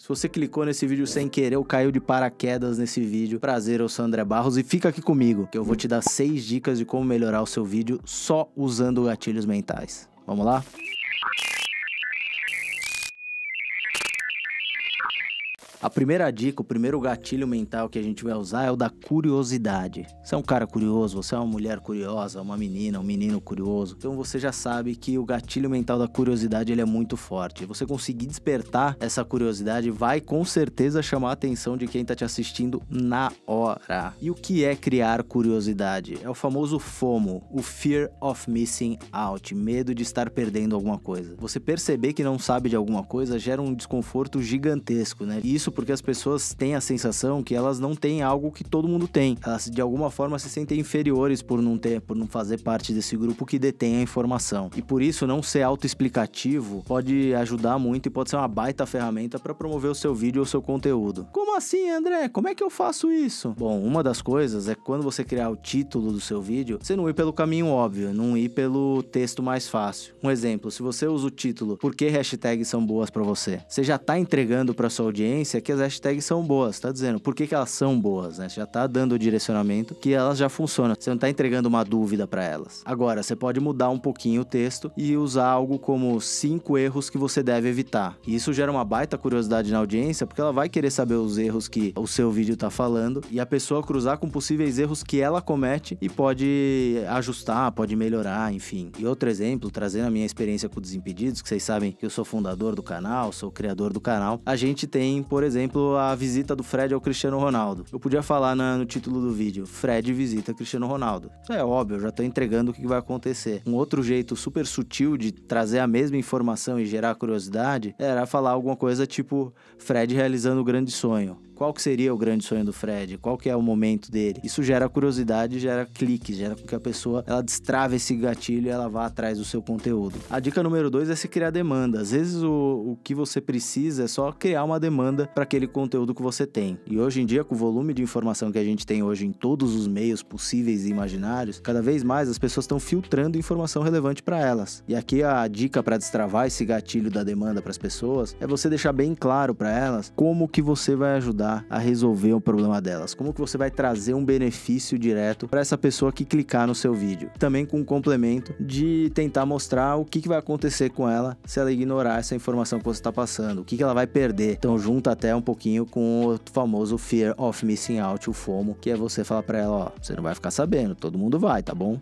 Se você clicou nesse vídeo sem querer ou caiu de paraquedas nesse vídeo, prazer, eu sou André Barros e fica aqui comigo que eu vou te dar 6 dicas de como melhorar o seu vídeo só usando gatilhos mentais. Vamos lá? A primeira dica, o primeiro gatilho mental que a gente vai usar é o da curiosidade. Você é um cara curioso, você é uma mulher curiosa, uma menina, um menino curioso. Então você já sabe que o gatilho mental da curiosidade ele é muito forte. Você conseguir despertar essa curiosidade vai com certeza chamar a atenção de quem está te assistindo na hora. E o que é criar curiosidade? É o famoso FOMO, o Fear of Missing Out, medo de estar perdendo alguma coisa. Você perceber que não sabe de alguma coisa gera um desconforto gigantesco, né? E isso isso porque as pessoas têm a sensação que elas não têm algo que todo mundo tem. Elas de alguma forma se sentem inferiores por não ter, por não fazer parte desse grupo que detém a informação. E por isso não ser autoexplicativo pode ajudar muito e pode ser uma baita ferramenta para promover o seu vídeo ou seu conteúdo. Como assim, André? Como é que eu faço isso? Bom, uma das coisas é quando você criar o título do seu vídeo, você não ir pelo caminho óbvio, não ir pelo texto mais fácil. Um exemplo, se você usa o título Por que hashtags são boas para você? Você já está entregando para sua audiência é que as hashtags são boas, tá dizendo por que, que elas são boas, né? Você já tá dando o direcionamento que elas já funcionam. Você não tá entregando uma dúvida para elas. Agora, você pode mudar um pouquinho o texto e usar algo como cinco erros que você deve evitar. E isso gera uma baita curiosidade na audiência, porque ela vai querer saber os erros que o seu vídeo tá falando e a pessoa cruzar com possíveis erros que ela comete e pode ajustar, pode melhorar, enfim. E outro exemplo, trazendo a minha experiência com Desimpedidos, que vocês sabem que eu sou fundador do canal, sou criador do canal, a gente tem, por exemplo, exemplo, a visita do Fred ao Cristiano Ronaldo. Eu podia falar na, no título do vídeo: Fred visita Cristiano Ronaldo. Isso é óbvio, eu já tô entregando o que vai acontecer. Um outro jeito super sutil de trazer a mesma informação e gerar curiosidade era falar alguma coisa tipo Fred realizando o grande sonho qual que seria o grande sonho do Fred, qual que é o momento dele. Isso gera curiosidade, gera cliques, gera que a pessoa ela destrave esse gatilho e ela vá atrás do seu conteúdo. A dica número dois é se criar demanda. Às vezes o, o que você precisa é só criar uma demanda para aquele conteúdo que você tem. E hoje em dia, com o volume de informação que a gente tem hoje em todos os meios possíveis e imaginários, cada vez mais as pessoas estão filtrando informação relevante para elas. E aqui a dica para destravar esse gatilho da demanda para as pessoas é você deixar bem claro para elas como que você vai ajudar a resolver o problema delas, como que você vai trazer um benefício direto para essa pessoa que clicar no seu vídeo. Também com um complemento de tentar mostrar o que, que vai acontecer com ela se ela ignorar essa informação que você está passando, o que, que ela vai perder. Então junta até até um pouquinho com o famoso fear of missing out, o FOMO, que é você falar para ela, ó, você não vai ficar sabendo, todo mundo vai, tá bom?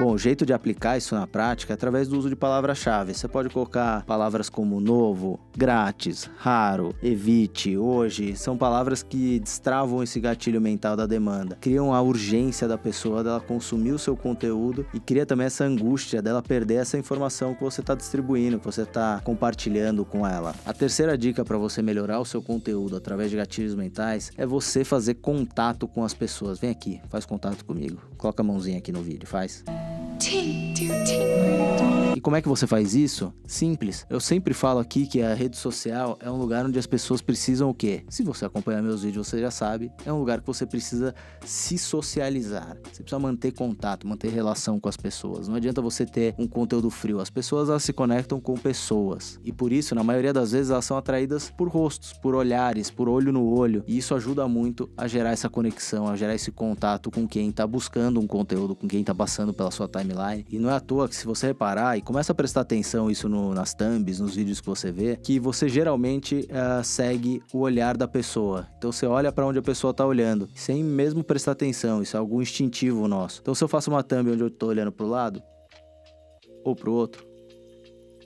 Bom, o jeito de aplicar isso na prática é através do uso de palavras-chave. Você pode colocar palavras como novo, grátis, raro, evite, hoje. São palavras que destravam esse gatilho mental da demanda, criam a urgência da pessoa dela consumir o seu conteúdo e cria também essa angústia dela perder essa informação que você está distribuindo, que você está compartilhando com ela. A terceira dica para você melhorar o seu conteúdo através de gatilhos mentais é você fazer contato com as pessoas. Vem aqui, faz contato comigo. Coloca a mãozinha aqui no vídeo, faz. ting, dear ting, E como é que você faz isso? Simples. Eu sempre falo aqui que a rede social é um lugar onde as pessoas precisam o quê? Se você acompanhar meus vídeos, você já sabe, é um lugar que você precisa se socializar. Você precisa manter contato, manter relação com as pessoas. Não adianta você ter um conteúdo frio. As pessoas elas se conectam com pessoas. E por isso, na maioria das vezes, elas são atraídas por rostos, por olhares, por olho no olho. E isso ajuda muito a gerar essa conexão, a gerar esse contato com quem está buscando um conteúdo, com quem está passando pela sua timeline. E não é à toa que se você reparar e Começa a prestar atenção isso no, nas thumbs, nos vídeos que você vê, que você geralmente uh, segue o olhar da pessoa. Então você olha para onde a pessoa tá olhando, sem mesmo prestar atenção, isso é algum instintivo nosso. Então se eu faço uma thumb onde eu tô olhando pro lado ou pro outro,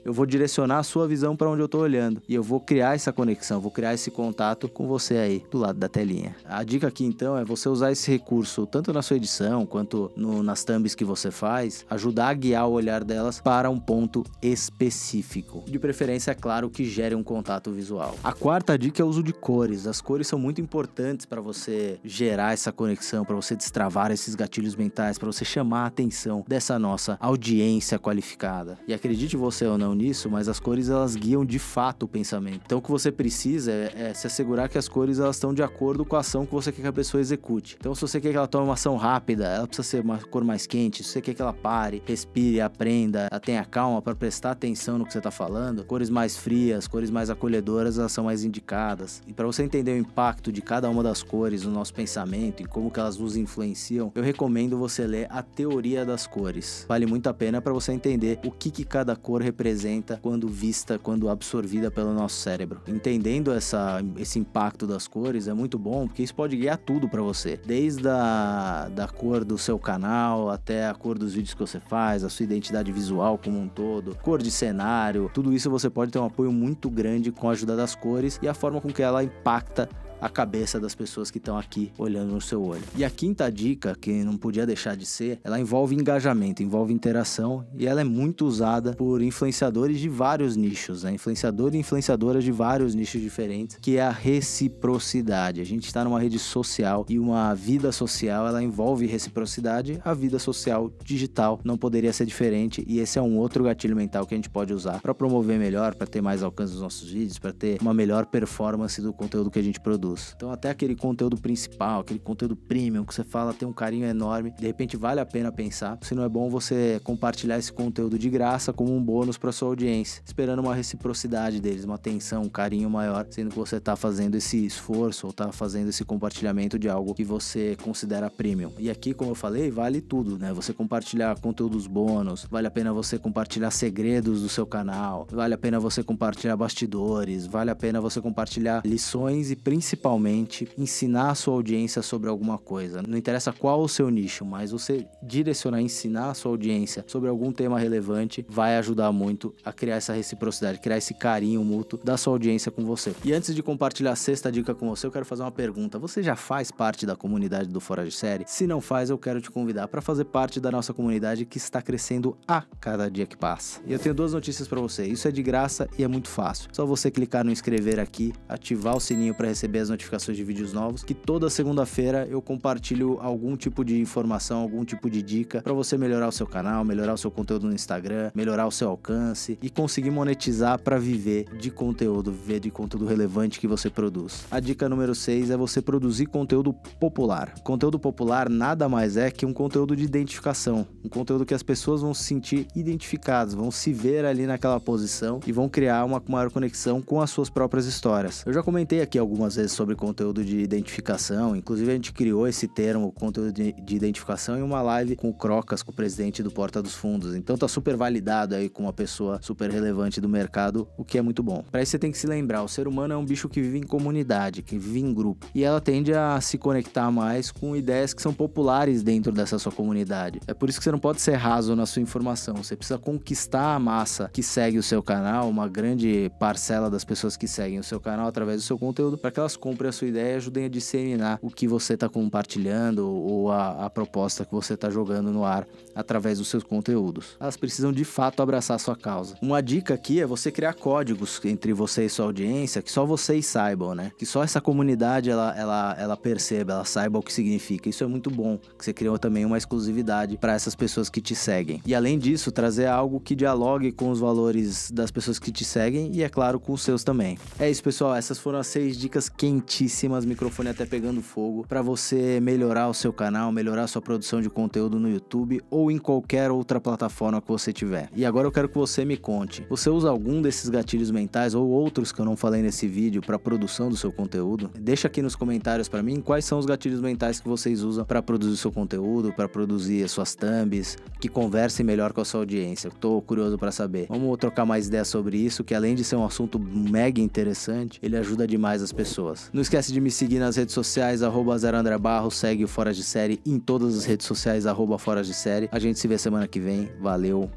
eu vou direcionar a sua visão para onde eu estou olhando e eu vou criar essa conexão, vou criar esse contato com você aí do lado da telinha. A dica aqui então é você usar esse recurso tanto na sua edição quanto no, nas thumbs que você faz, ajudar a guiar o olhar delas para um ponto específico. De preferência, é claro, que gere um contato visual. A quarta dica é o uso de cores. As cores são muito importantes para você gerar essa conexão, para você destravar esses gatilhos mentais, para você chamar a atenção dessa nossa audiência qualificada. E acredite você ou não, nisso, mas as cores elas guiam de fato o pensamento. Então o que você precisa é, é se assegurar que as cores elas estão de acordo com a ação que você quer que a pessoa execute. Então se você quer que ela tome uma ação rápida, ela precisa ser uma cor mais quente. Se você quer que ela pare, respire, aprenda, ela tenha calma para prestar atenção no que você está falando, cores mais frias, cores mais acolhedoras elas são mais indicadas. E para você entender o impacto de cada uma das cores no nosso pensamento e como que elas nos influenciam, eu recomendo você ler a teoria das cores. Vale muito a pena para você entender o que, que cada cor representa apresenta quando vista, quando absorvida pelo nosso cérebro. Entendendo essa, esse impacto das cores é muito bom, porque isso pode guiar tudo para você, desde a da cor do seu canal até a cor dos vídeos que você faz, a sua identidade visual como um todo, cor de cenário, tudo isso você pode ter um apoio muito grande com a ajuda das cores e a forma com que ela impacta a cabeça das pessoas que estão aqui olhando no seu olho. E a quinta dica, que não podia deixar de ser, ela envolve engajamento, envolve interação e ela é muito usada por influenciadores de vários nichos, né? Influenciador e influenciadoras de vários nichos diferentes, que é a reciprocidade. A gente está numa rede social e uma vida social ela envolve reciprocidade, a vida social digital não poderia ser diferente e esse é um outro gatilho mental que a gente pode usar para promover melhor, para ter mais alcance dos nossos vídeos, para ter uma melhor performance do conteúdo que a gente produz. Então, até aquele conteúdo principal, aquele conteúdo premium que você fala, tem um carinho enorme, de repente vale a pena pensar. Se não é bom você compartilhar esse conteúdo de graça como um bônus para sua audiência, esperando uma reciprocidade deles, uma atenção, um carinho maior, sendo que você está fazendo esse esforço ou está fazendo esse compartilhamento de algo que você considera premium. E aqui, como eu falei, vale tudo, né? Você compartilhar conteúdos bônus, vale a pena você compartilhar segredos do seu canal, vale a pena você compartilhar bastidores, vale a pena você compartilhar lições e principalmente principalmente ensinar a sua audiência sobre alguma coisa. Não interessa qual o seu nicho, mas você direcionar, ensinar a sua audiência sobre algum tema relevante vai ajudar muito a criar essa reciprocidade, criar esse carinho mútuo da sua audiência com você. E antes de compartilhar a sexta dica com você, eu quero fazer uma pergunta. Você já faz parte da comunidade do Fora de Série? Se não faz, eu quero te convidar para fazer parte da nossa comunidade que está crescendo a cada dia que passa. E eu tenho duas notícias para você. Isso é de graça e é muito fácil. Só você clicar no inscrever aqui, ativar o sininho para receber as as notificações de vídeos novos, que toda segunda-feira eu compartilho algum tipo de informação, algum tipo de dica para você melhorar o seu canal, melhorar o seu conteúdo no Instagram, melhorar o seu alcance e conseguir monetizar para viver de conteúdo, viver de conteúdo relevante que você produz. A dica número 6 é você produzir conteúdo popular. Conteúdo popular nada mais é que um conteúdo de identificação, um conteúdo que as pessoas vão se sentir identificadas, vão se ver ali naquela posição e vão criar uma maior conexão com as suas próprias histórias. Eu já comentei aqui algumas vezes sobre conteúdo de identificação. Inclusive, a gente criou esse termo, conteúdo de, de identificação, em uma live com o Crocas, com o presidente do Porta dos Fundos. Então, tá super validado aí com uma pessoa super relevante do mercado, o que é muito bom. Para isso, você tem que se lembrar: o ser humano é um bicho que vive em comunidade, que vive em grupo. E ela tende a se conectar mais com ideias que são populares dentro dessa sua comunidade. É por isso que você não pode ser raso na sua informação. Você precisa conquistar a massa que segue o seu canal, uma grande parcela das pessoas que seguem o seu canal através do seu conteúdo, para que elas compre a sua ideia, e ajudem a disseminar o que você está compartilhando ou a, a proposta que você está jogando no ar através dos seus conteúdos. Elas precisam de fato abraçar a sua causa. Uma dica aqui é você criar códigos entre você e sua audiência que só vocês saibam, né? Que só essa comunidade ela, ela, ela perceba, ela saiba o que significa. Isso é muito bom, que você criou também uma exclusividade para essas pessoas que te seguem. E além disso, trazer algo que dialogue com os valores das pessoas que te seguem e, é claro, com os seus também. É isso, pessoal. Essas foram as seis dicas que quentíssimas, microfone até pegando fogo, para você melhorar o seu canal, melhorar sua produção de conteúdo no YouTube ou em qualquer outra plataforma que você tiver. E agora eu quero que você me conte, você usa algum desses gatilhos mentais ou outros que eu não falei nesse vídeo para produção do seu conteúdo? Deixa aqui nos comentários para mim quais são os gatilhos mentais que vocês usam para produzir seu conteúdo, para produzir as suas thumbs, que converse melhor com a sua audiência. Eu tô curioso para saber. Vamos trocar mais ideias sobre isso, que além de ser um assunto mega interessante, ele ajuda demais as pessoas. Não esquece de me seguir nas redes sociais, arroba Zarandra segue o Fora de Série em todas as redes sociais, arroba Fora de Série. A gente se vê semana que vem. Valeu.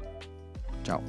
Tchau.